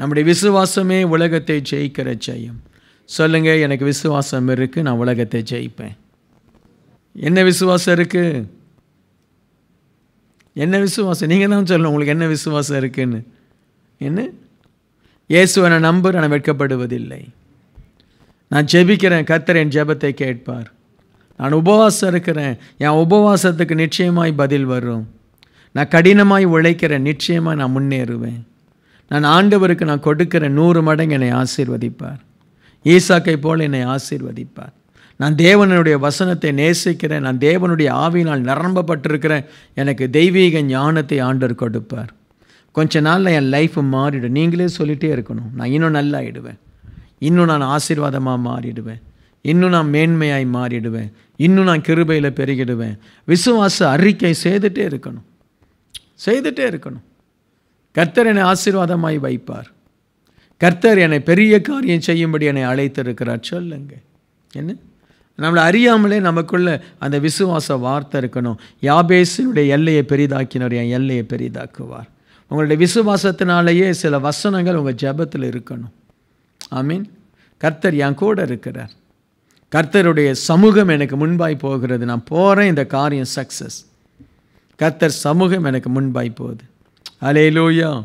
நம்முடைய விசுவாசமே உலகத்தை ஜெயிக்கிற ஜெயம் சொல்லுங்கள் எனக்கு விசுவாசம் இருக்குது நான் உலகத்தை ஜெயிப்பேன் என்ன விசுவாசம் இருக்குது என்ன விசுவாசம் நீங்கள் தான் சொல்லணும் உங்களுக்கு என்ன விசுவாசம் இருக்குன்னு என்ன இயேசுவை நான் நம்பர் நான் வெட்கப்படுவதில்லை நான் ஜெபிக்கிறேன் கத்தர் என் ஜெபத்தை கேட்பார் நான் உபவாசம் இருக்கிறேன் என் உபவாசத்துக்கு நிச்சயமாய் பதில் வரும் நான் கடினமாய் உழைக்கிறேன் நிச்சயமாக நான் முன்னேறுவேன் நான் ஆண்டவருக்கு நான் கொடுக்கிற நூறு மடங்கு என்னை ஆசீர்வதிப்பார் ஈசாக்கை போல் என்னை ஆசீர்வதிப்பார் நான் தேவனுடைய வசனத்தை நேசிக்கிறேன் நான் தேவனுடைய ஆவியினால் நிரம்பப்பட்டிருக்கிறேன் எனக்கு தெய்வீக ஞானத்தை ஆண்டர் கொடுப்பார் கொஞ்ச நாளில் என் லைஃப் மாறிடும் நீங்களே சொல்லிகிட்டே இருக்கணும் நான் இன்னும் நல்லா ஆயிடுவேன் இன்னும் நான் ஆசீர்வாதமாக மாறிடுவேன் இன்னும் நான் மேன்மையாய் மாறிடுவேன் இன்னும் நான் கிருபையில் பெருகிடுவேன் விசுவாச அறிக்கை செய்துகிட்டே இருக்கணும் செய்துகிட்டே இருக்கணும் கர்த்தர் என்னை ஆசீர்வாதமாய் வைப்பார் கர்த்தர் என்னை பெரிய காரியம் செய்யும்படி என்னை அழைத்திருக்கிறார் சொல்லுங்க என்ன நம்மளை அறியாமலே நமக்குள்ள அந்த விசுவாச வார்த்தை இருக்கணும் யாபேசினுடைய எல்லையை பெரிதாக்கினர் என் எல்லையை பெரிதாக்குவார் உங்களுடைய விசுவாசத்தினாலேயே சில வசனங்கள் உங்கள் ஜபத்தில் இருக்கணும் ஐ மீன் கர்த்தர் என் கூட இருக்கிறார் கர்த்தருடைய சமூகம் எனக்கு முன்பாய் போகிறது நான் போகிறேன் இந்த காரியம் சக்ஸஸ் கர்த்தர் சமூகம் எனக்கு முன்பாய் போகுது Alléluia.